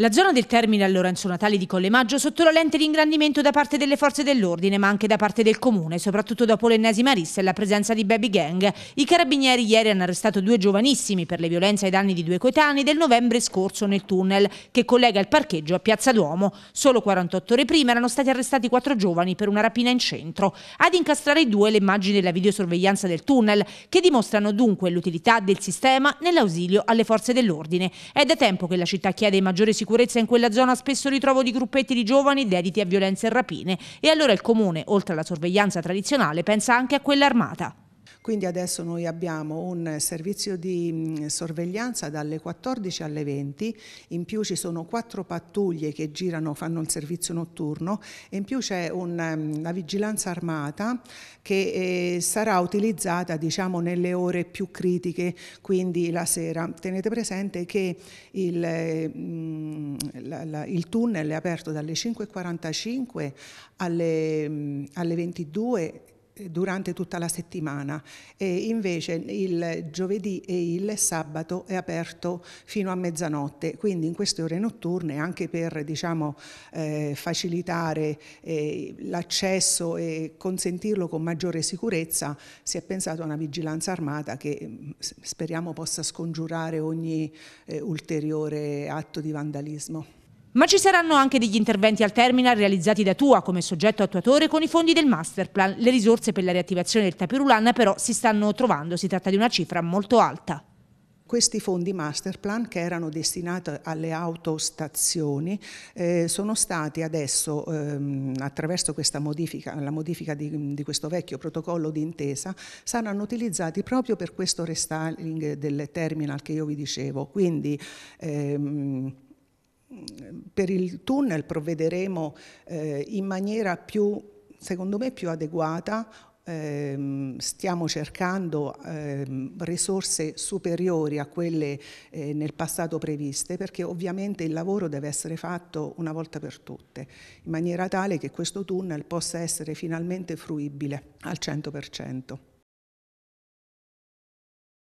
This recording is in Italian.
La zona del termine a Lorenzo Natale di Collemaggio sotto la lente di ingrandimento da parte delle forze dell'ordine, ma anche da parte del comune, soprattutto dopo l'ennesima rissa e la presenza di baby gang. I carabinieri ieri hanno arrestato due giovanissimi per le violenze ai danni di due coetanei del novembre scorso nel tunnel che collega il parcheggio a Piazza Duomo. Solo 48 ore prima erano stati arrestati quattro giovani per una rapina in centro. Ad incastrare i due le immagini della videosorveglianza del tunnel, che dimostrano dunque l'utilità del sistema nell'ausilio alle forze dell'ordine. È da tempo che la città chiede maggiore sicurezza sicurezza in quella zona spesso ritrovo di gruppetti di giovani dediti a violenze e rapine e allora il comune, oltre alla sorveglianza tradizionale, pensa anche a quella armata. Quindi adesso noi abbiamo un servizio di mm, sorveglianza dalle 14 alle 20, in più ci sono quattro pattuglie che girano, fanno il servizio notturno e in più c'è una mm, vigilanza armata che eh, sarà utilizzata diciamo, nelle ore più critiche, quindi la sera. Tenete presente che il, mh, mm, la, la, il tunnel è aperto dalle 5.45 alle, mh, alle 22 eh, durante tutta la settimana e invece il giovedì e il sabato è aperto fino a mezzanotte, quindi in queste ore notturne anche per diciamo, eh, facilitare eh, l'accesso e consentirlo con maggiore sicurezza si è pensato a una vigilanza armata che mm, speriamo possa scongiurare ogni eh, ulteriore atto di vandalismo. Ma ci saranno anche degli interventi al terminal realizzati da Tua come soggetto attuatore con i fondi del masterplan. Le risorse per la riattivazione del Tapirulan però si stanno trovando, si tratta di una cifra molto alta. Questi fondi masterplan che erano destinati alle autostazioni eh, sono stati adesso ehm, attraverso questa modifica, la modifica di, di questo vecchio protocollo d'intesa saranno utilizzati proprio per questo restyling del terminal che io vi dicevo. Quindi ehm, per il tunnel provvederemo eh, in maniera più, secondo me, più adeguata. Ehm, stiamo cercando ehm, risorse superiori a quelle eh, nel passato previste perché ovviamente il lavoro deve essere fatto una volta per tutte in maniera tale che questo tunnel possa essere finalmente fruibile al 100%.